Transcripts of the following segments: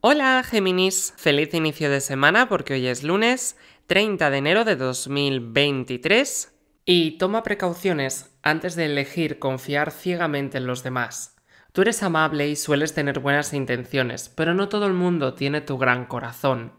Hola Géminis, feliz inicio de semana porque hoy es lunes 30 de enero de 2023 y toma precauciones antes de elegir confiar ciegamente en los demás. Tú eres amable y sueles tener buenas intenciones, pero no todo el mundo tiene tu gran corazón.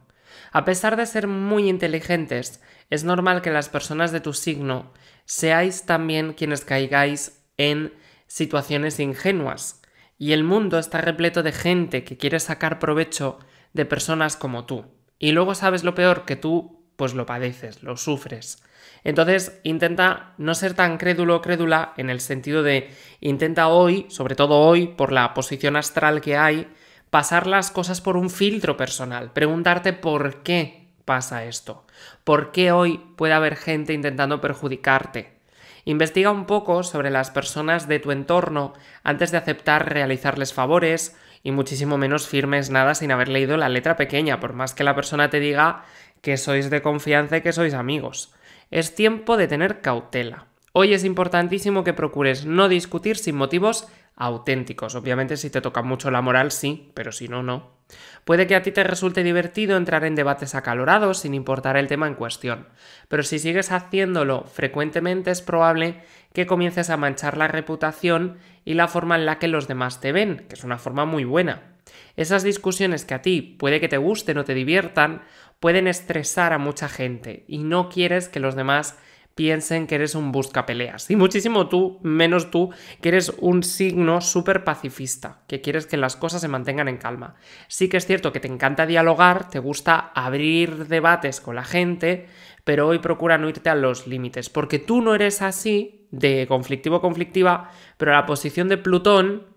A pesar de ser muy inteligentes, es normal que las personas de tu signo seáis también quienes caigáis en situaciones ingenuas, y el mundo está repleto de gente que quiere sacar provecho de personas como tú. Y luego sabes lo peor, que tú pues lo padeces, lo sufres. Entonces intenta no ser tan crédulo o crédula en el sentido de intenta hoy, sobre todo hoy, por la posición astral que hay, pasar las cosas por un filtro personal, preguntarte por qué pasa esto, por qué hoy puede haber gente intentando perjudicarte, Investiga un poco sobre las personas de tu entorno antes de aceptar realizarles favores y muchísimo menos firmes nada sin haber leído la letra pequeña, por más que la persona te diga que sois de confianza y que sois amigos. Es tiempo de tener cautela. Hoy es importantísimo que procures no discutir sin motivos auténticos. Obviamente si te toca mucho la moral, sí, pero si no, no. Puede que a ti te resulte divertido entrar en debates acalorados sin importar el tema en cuestión, pero si sigues haciéndolo frecuentemente es probable que comiences a manchar la reputación y la forma en la que los demás te ven, que es una forma muy buena. Esas discusiones que a ti puede que te gusten o te diviertan, pueden estresar a mucha gente y no quieres que los demás piensen que eres un buscapeleas. Y muchísimo tú, menos tú, que eres un signo súper pacifista, que quieres que las cosas se mantengan en calma. Sí que es cierto que te encanta dialogar, te gusta abrir debates con la gente, pero hoy procura no irte a los límites, porque tú no eres así de conflictivo conflictiva, pero la posición de Plutón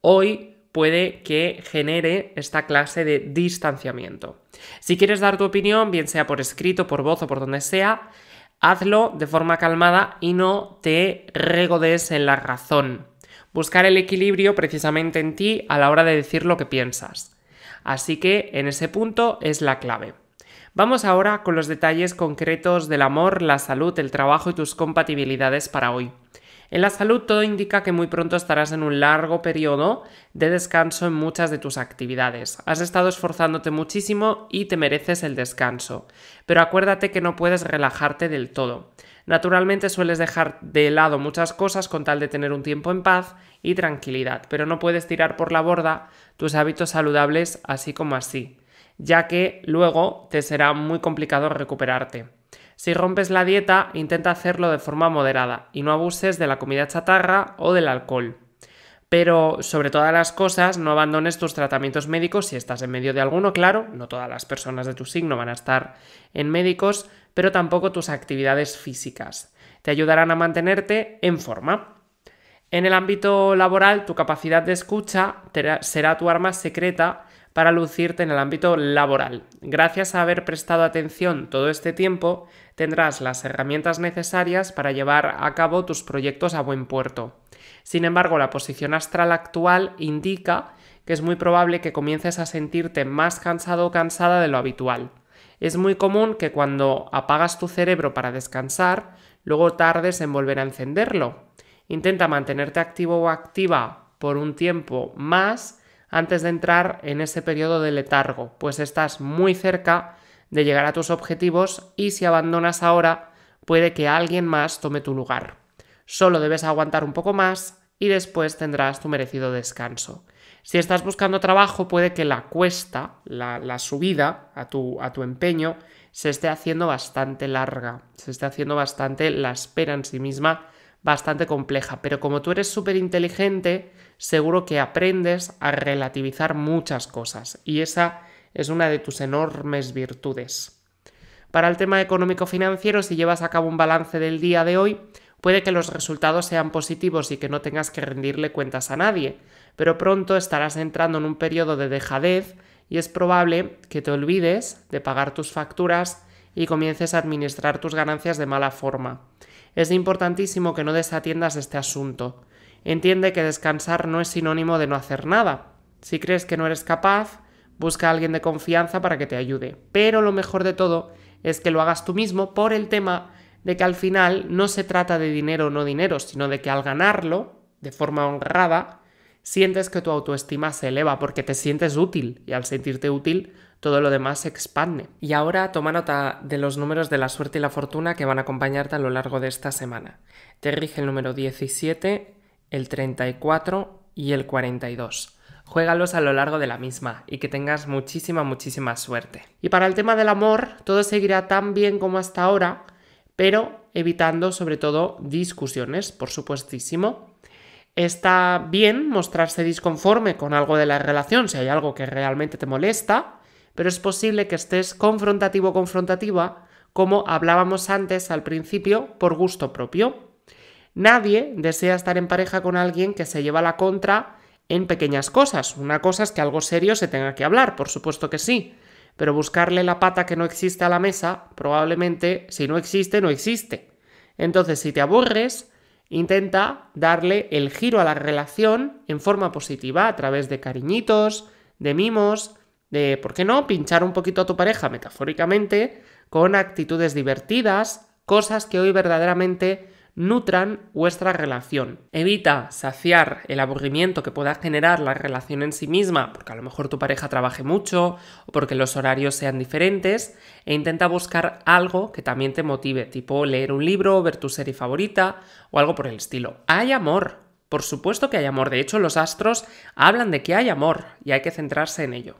hoy puede que genere esta clase de distanciamiento. Si quieres dar tu opinión, bien sea por escrito, por voz o por donde sea, Hazlo de forma calmada y no te regodes en la razón. Buscar el equilibrio precisamente en ti a la hora de decir lo que piensas. Así que en ese punto es la clave. Vamos ahora con los detalles concretos del amor, la salud, el trabajo y tus compatibilidades para hoy. En la salud todo indica que muy pronto estarás en un largo periodo de descanso en muchas de tus actividades. Has estado esforzándote muchísimo y te mereces el descanso. Pero acuérdate que no puedes relajarte del todo. Naturalmente sueles dejar de lado muchas cosas con tal de tener un tiempo en paz y tranquilidad, pero no puedes tirar por la borda tus hábitos saludables así como así, ya que luego te será muy complicado recuperarte. Si rompes la dieta, intenta hacerlo de forma moderada y no abuses de la comida chatarra o del alcohol. Pero sobre todas las cosas, no abandones tus tratamientos médicos si estás en medio de alguno, claro, no todas las personas de tu signo van a estar en médicos, pero tampoco tus actividades físicas. Te ayudarán a mantenerte en forma. En el ámbito laboral, tu capacidad de escucha será tu arma secreta para lucirte en el ámbito laboral. Gracias a haber prestado atención todo este tiempo, tendrás las herramientas necesarias para llevar a cabo tus proyectos a buen puerto. Sin embargo, la posición astral actual indica que es muy probable que comiences a sentirte más cansado o cansada de lo habitual. Es muy común que cuando apagas tu cerebro para descansar, luego tardes en volver a encenderlo. Intenta mantenerte activo o activa por un tiempo más antes de entrar en ese periodo de letargo, pues estás muy cerca de llegar a tus objetivos y si abandonas ahora puede que alguien más tome tu lugar. Solo debes aguantar un poco más y después tendrás tu merecido descanso. Si estás buscando trabajo, puede que la cuesta, la, subida a tu, a tu empeño, se esté haciendo bastante larga, se esté haciendo bastante la espera en sí misma bastante compleja, pero como tú eres súper inteligente, seguro que aprendes a relativizar muchas cosas y esa es una de tus enormes virtudes. Para el tema económico-financiero, si llevas a cabo un balance del día de hoy, puede que los resultados sean positivos y que no tengas que rendirle cuentas a nadie, pero pronto estarás entrando en un periodo de dejadez y es probable que te olvides de pagar tus facturas y comiences a administrar tus ganancias de mala forma. Es importantísimo que no desatiendas este asunto. Entiende que descansar no es sinónimo de no hacer nada. Si crees que no eres capaz, busca a alguien de confianza para que te ayude. Pero lo mejor de todo es que lo hagas tú mismo por el tema de que al final no se trata de dinero o no dinero, sino de que al ganarlo, de forma honrada, sientes que tu autoestima se eleva porque te sientes útil y al sentirte útil todo lo demás se expande. Y ahora toma nota de los números de la suerte y la fortuna que van a acompañarte a lo largo de esta semana. Te rige el número 17, el 34 y el 42. Juégalos a lo largo de la misma y que tengas muchísima, muchísima suerte. Y para el tema del amor, todo seguirá tan bien como hasta ahora, pero evitando sobre todo discusiones, por supuestísimo. Está bien mostrarse disconforme con algo de la relación, si hay algo que realmente te molesta, pero es posible que estés confrontativo confrontativa, como hablábamos antes al principio, por gusto propio. Nadie desea estar en pareja con alguien que se lleva la contra en pequeñas cosas. Una cosa es que algo serio se tenga que hablar, por supuesto que sí, pero buscarle la pata que no existe a la mesa, probablemente si no existe, no existe. Entonces, si te aburres, intenta darle el giro a la relación en forma positiva a través de cariñitos, de mimos, de, ¿por qué no?, pinchar un poquito a tu pareja metafóricamente con actitudes divertidas, cosas que hoy verdaderamente nutran vuestra relación. Evita saciar el aburrimiento que pueda generar la relación en sí misma, porque a lo mejor tu pareja trabaje mucho o porque los horarios sean diferentes, e intenta buscar algo que también te motive, tipo leer un libro, ver tu serie favorita o algo por el estilo. Hay amor, por supuesto que hay amor, de hecho los astros hablan de que hay amor y hay que centrarse en ello.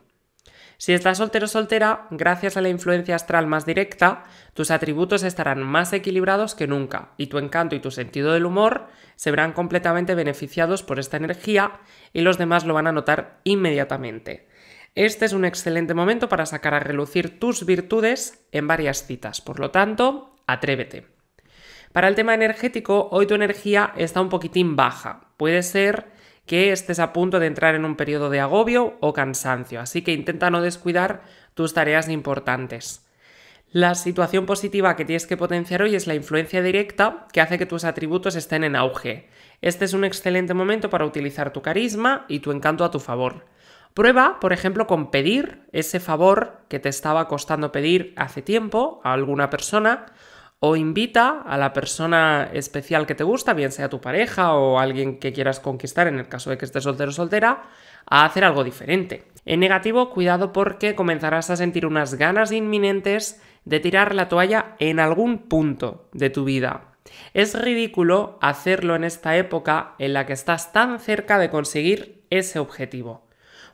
Si estás soltero o soltera, gracias a la influencia astral más directa, tus atributos estarán más equilibrados que nunca y tu encanto y tu sentido del humor se verán completamente beneficiados por esta energía y los demás lo van a notar inmediatamente. Este es un excelente momento para sacar a relucir tus virtudes en varias citas, por lo tanto, atrévete. Para el tema energético, hoy tu energía está un poquitín baja. Puede ser que estés a punto de entrar en un periodo de agobio o cansancio, así que intenta no descuidar tus tareas importantes. La situación positiva que tienes que potenciar hoy es la influencia directa que hace que tus atributos estén en auge. Este es un excelente momento para utilizar tu carisma y tu encanto a tu favor. Prueba, por ejemplo, con pedir ese favor que te estaba costando pedir hace tiempo a alguna persona o invita a la persona especial que te gusta, bien sea tu pareja o alguien que quieras conquistar en el caso de que estés soltero o soltera, a hacer algo diferente. En negativo, cuidado porque comenzarás a sentir unas ganas inminentes de tirar la toalla en algún punto de tu vida. Es ridículo hacerlo en esta época en la que estás tan cerca de conseguir ese objetivo.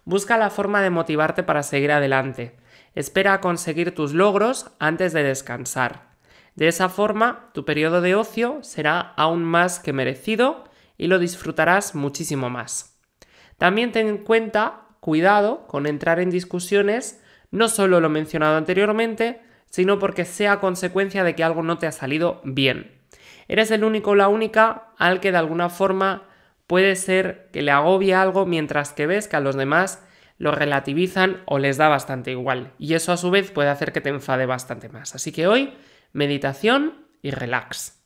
Busca la forma de motivarte para seguir adelante. Espera a conseguir tus logros antes de descansar. De esa forma, tu periodo de ocio será aún más que merecido y lo disfrutarás muchísimo más. También ten en cuenta, cuidado con entrar en discusiones, no solo lo mencionado anteriormente, sino porque sea consecuencia de que algo no te ha salido bien. Eres el único o la única al que de alguna forma puede ser que le agobie algo mientras que ves que a los demás lo relativizan o les da bastante igual. Y eso a su vez puede hacer que te enfade bastante más. Así que hoy meditación y relax.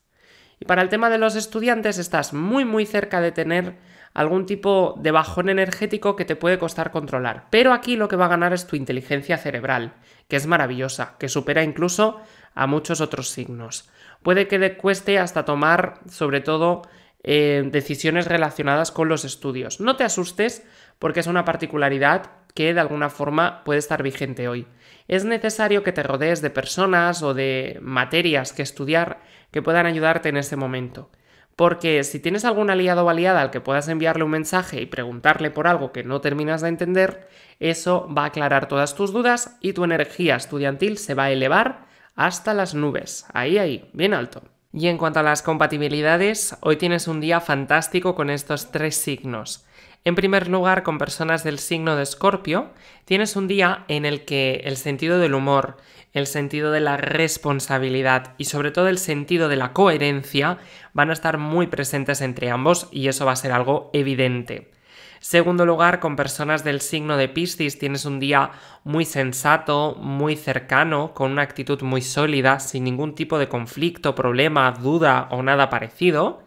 Y para el tema de los estudiantes estás muy muy cerca de tener algún tipo de bajón energético que te puede costar controlar. Pero aquí lo que va a ganar es tu inteligencia cerebral, que es maravillosa, que supera incluso a muchos otros signos. Puede que te cueste hasta tomar, sobre todo, eh, decisiones relacionadas con los estudios. No te asustes porque es una particularidad que de alguna forma puede estar vigente hoy. Es necesario que te rodees de personas o de materias que estudiar que puedan ayudarte en ese momento. Porque si tienes algún aliado o aliada al que puedas enviarle un mensaje y preguntarle por algo que no terminas de entender, eso va a aclarar todas tus dudas y tu energía estudiantil se va a elevar hasta las nubes. Ahí, ahí, bien alto. Y en cuanto a las compatibilidades, hoy tienes un día fantástico con estos tres signos. En primer lugar, con personas del signo de Escorpio, tienes un día en el que el sentido del humor, el sentido de la responsabilidad y sobre todo el sentido de la coherencia van a estar muy presentes entre ambos y eso va a ser algo evidente. Segundo lugar, con personas del signo de Piscis tienes un día muy sensato, muy cercano, con una actitud muy sólida, sin ningún tipo de conflicto, problema, duda o nada parecido.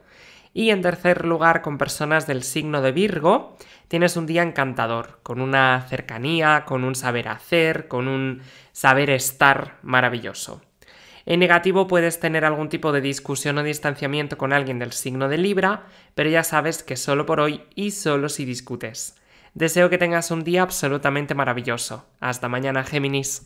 Y en tercer lugar, con personas del signo de Virgo, tienes un día encantador, con una cercanía, con un saber hacer, con un saber estar maravilloso. En negativo puedes tener algún tipo de discusión o distanciamiento con alguien del signo de Libra, pero ya sabes que solo por hoy y solo si discutes. Deseo que tengas un día absolutamente maravilloso. Hasta mañana, Géminis.